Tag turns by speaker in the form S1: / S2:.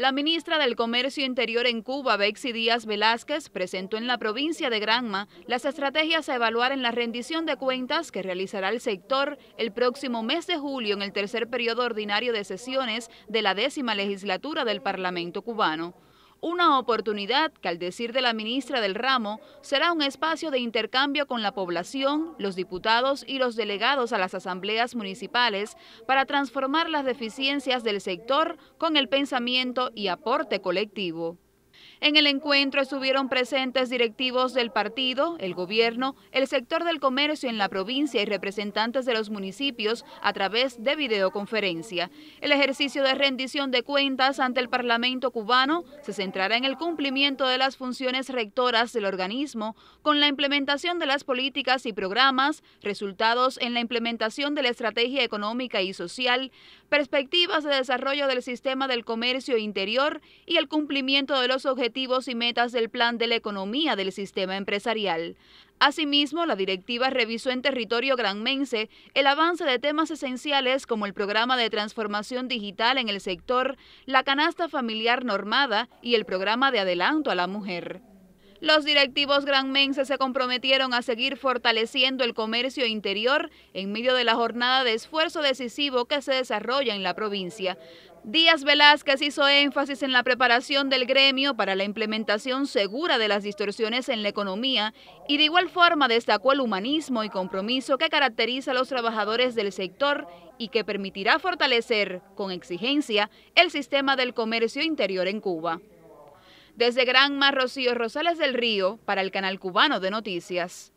S1: La ministra del Comercio Interior en Cuba, Bexi Díaz Velázquez, presentó en la provincia de Granma las estrategias a evaluar en la rendición de cuentas que realizará el sector el próximo mes de julio en el tercer periodo ordinario de sesiones de la décima legislatura del Parlamento cubano. Una oportunidad que, al decir de la ministra del ramo, será un espacio de intercambio con la población, los diputados y los delegados a las asambleas municipales para transformar las deficiencias del sector con el pensamiento y aporte colectivo. En el encuentro estuvieron presentes directivos del partido, el gobierno, el sector del comercio en la provincia y representantes de los municipios a través de videoconferencia. El ejercicio de rendición de cuentas ante el Parlamento cubano se centrará en el cumplimiento de las funciones rectoras del organismo con la implementación de las políticas y programas, resultados en la implementación de la estrategia económica y social, perspectivas de desarrollo del sistema del comercio interior y el cumplimiento de los objetivos y metas del Plan de la Economía del Sistema Empresarial. Asimismo, la directiva revisó en territorio granmense el avance de temas esenciales como el programa de transformación digital en el sector, la canasta familiar normada y el programa de adelanto a la mujer. Los directivos granmenses se comprometieron a seguir fortaleciendo el comercio interior en medio de la jornada de esfuerzo decisivo que se desarrolla en la provincia. Díaz Velázquez hizo énfasis en la preparación del gremio para la implementación segura de las distorsiones en la economía y de igual forma destacó el humanismo y compromiso que caracteriza a los trabajadores del sector y que permitirá fortalecer, con exigencia, el sistema del comercio interior en Cuba. Desde Granma, Rocío Rosales del Río, para el canal cubano de noticias.